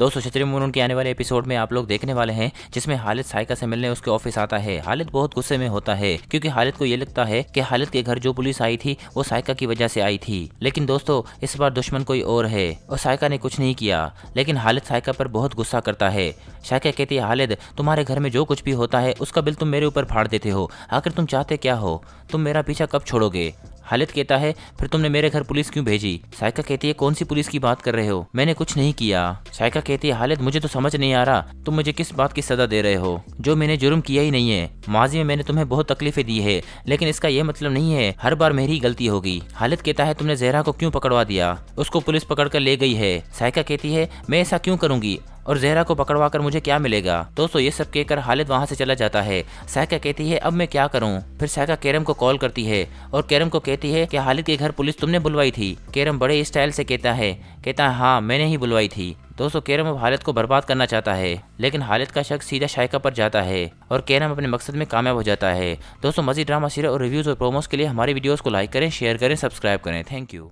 दोस्तों छतरी मुनून के आने वाले एपिसोड में आप लोग देखने वाले हैं जिसमें हालिद साइका से मिलने उसके ऑफिस आता है हालिद बहुत गुस्से में होता है क्योंकि हालिद को ये लगता है कि हालिद के घर जो पुलिस आई थी वो साइका की वजह से आई थी लेकिन दोस्तों इस बार दुश्मन कोई और है और साइका ने कुछ नहीं किया लेकिन हालिद साइका पर बहुत गुस्सा करता है साइका कहती है हालिद तुम्हारे घर में जो कुछ भी होता है उसका बिल तुम मेरे ऊपर फाड़ देते हो आखिर तुम चाहते क्या हो तुम मेरा पीछा कब छोड़ोगे हालत कहता है फिर तुमने मेरे घर पुलिस क्यों भेजी सायका कहती है कौन सी पुलिस की बात कर रहे हो मैंने कुछ नहीं किया सायका कहती है हालत मुझे तो समझ नहीं आ रहा तुम मुझे किस बात की सजा दे रहे हो जो मैंने जुर्म किया ही नहीं है माजी में मैंने तुम्हें बहुत तकलीफें दी है लेकिन इसका यह मतलब नहीं है हर बार मेरी गलती होगी हालत कहता है तुमने जहरा को क्यूँ पकड़वा दिया उसको पुलिस पकड़ कर ले गई है सायका कहती है मैं ऐसा क्यूँ करूंगी और जहरा को पकड़वा कर मुझे क्या मिलेगा दोस्तों ये सब कहकर हालिद वहाँ से चला जाता है सहका कहती है अब मैं क्या करूँ फिर सहका केरम को कॉल करती है और केरम को कहती है कि हालिद के घर पुलिस तुमने बुलवाई थी केरम बड़े स्टाइल से कहता है कहता है हाँ मैंने ही बुलवाई थी दोस्तों केरम अब हालत को बर्बाद करना चाहता है लेकिन हालत का शक सीधा शायका पर जाता है और कैरम अपने मकसद में कामयाब हो जाता है दोस्तों मजीद ड्रामा सीरियल और रिव्यूज़ और प्रोमोस के लिए हमारे वीडियोज़ को लाइक करें शेयर करें सब्सक्राइब करें थैंक यू